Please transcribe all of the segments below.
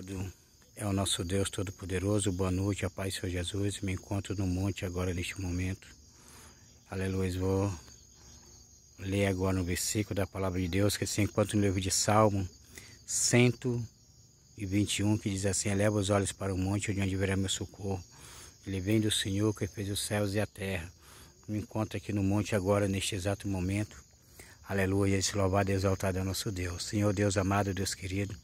Obrigado é o nosso Deus Todo-Poderoso. Boa noite, a paz, Senhor Jesus. Me encontro no monte agora neste momento. Aleluia. Vou ler agora no versículo da palavra de Deus que se encontra no livro de Salmo 121, que diz assim: Eleva os olhos para o monte de onde virá meu socorro. Ele vem do Senhor que fez os céus e a terra. Me encontro aqui no monte agora, neste exato momento. Aleluia, esse louvado e exaltado é o nosso Deus. Senhor Deus amado, Deus querido.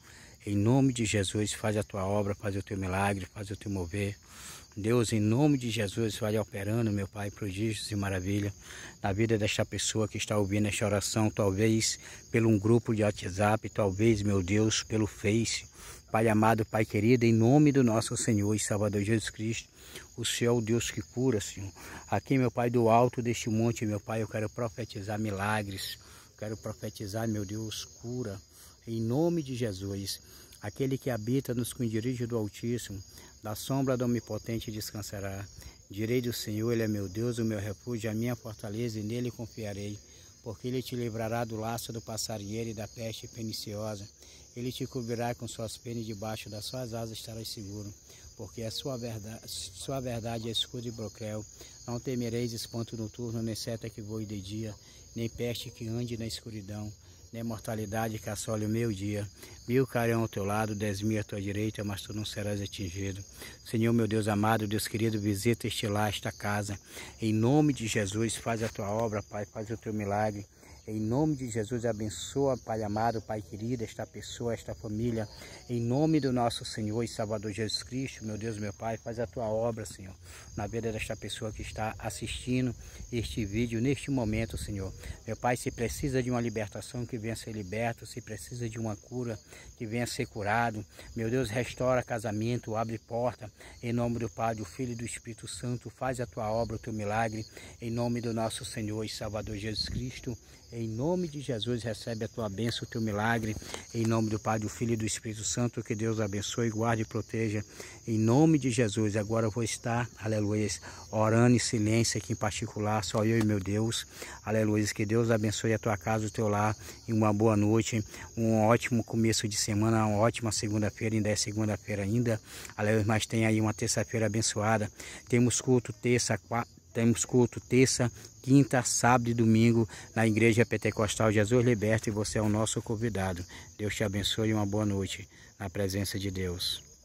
Em nome de Jesus, faz a tua obra, faz o teu milagre, faz o teu mover. Deus, em nome de Jesus, vai operando, meu Pai, prodígios e maravilha na vida desta pessoa que está ouvindo esta oração, talvez pelo um grupo de WhatsApp, talvez, meu Deus, pelo Face. Pai amado, Pai querido, em nome do nosso Senhor e Salvador Jesus Cristo, o Senhor é o Deus que cura, Senhor. Aqui, meu Pai, do alto deste monte, meu Pai, eu quero profetizar milagres, quero profetizar, meu Deus, cura. Em nome de Jesus, aquele que habita nos esconderijo do Altíssimo, da sombra do Omnipotente descansará. Direi do Senhor, Ele é meu Deus, o meu refúgio, a minha fortaleza, e nele confiarei. Porque Ele te livrará do laço do passarinheiro e da peste perniciosa. Ele te cobrirá com suas penas debaixo das suas asas estarás seguro. Porque a sua verdade, sua verdade é escudo e broquel. Não temereis espanto noturno, nem seta que voe de dia, nem peste que ande na escuridão é mortalidade que assola o meu dia. Mil cairão ao teu lado, dez mil à tua direita, mas tu não serás atingido. Senhor, meu Deus amado, Deus querido, visita este lar, esta casa. Em nome de Jesus, faz a tua obra, Pai, faz o teu milagre. Em nome de Jesus, abençoa, Pai amado, Pai querido, esta pessoa, esta família. Em nome do nosso Senhor e Salvador Jesus Cristo, meu Deus, meu Pai, faz a tua obra, Senhor, na vida desta pessoa que está assistindo este vídeo neste momento, Senhor. Meu Pai, se precisa de uma libertação, que venha ser liberto, se precisa de uma cura, que venha ser curado. Meu Deus, restaura casamento, abre porta. Em nome do Pai, do Filho e do Espírito Santo, faz a tua obra, o teu milagre. Em nome do nosso Senhor e Salvador Jesus Cristo. Em nome de Jesus, recebe a tua bênção, o teu milagre. Em nome do Pai, do Filho e do Espírito Santo, que Deus abençoe, guarde e proteja. Em nome de Jesus, agora eu vou estar, aleluia, orando em silêncio aqui em particular, só eu e meu Deus. Aleluia, que Deus abençoe a tua casa, o teu lar, e uma boa noite, um ótimo começo de semana, uma ótima segunda-feira, ainda é segunda-feira ainda. Aleluia, mas tem aí uma terça-feira abençoada. Temos culto terça, quarta temos culto terça, quinta, sábado e domingo na Igreja Pentecostal Jesus Liberto e você é o nosso convidado. Deus te abençoe e uma boa noite na presença de Deus.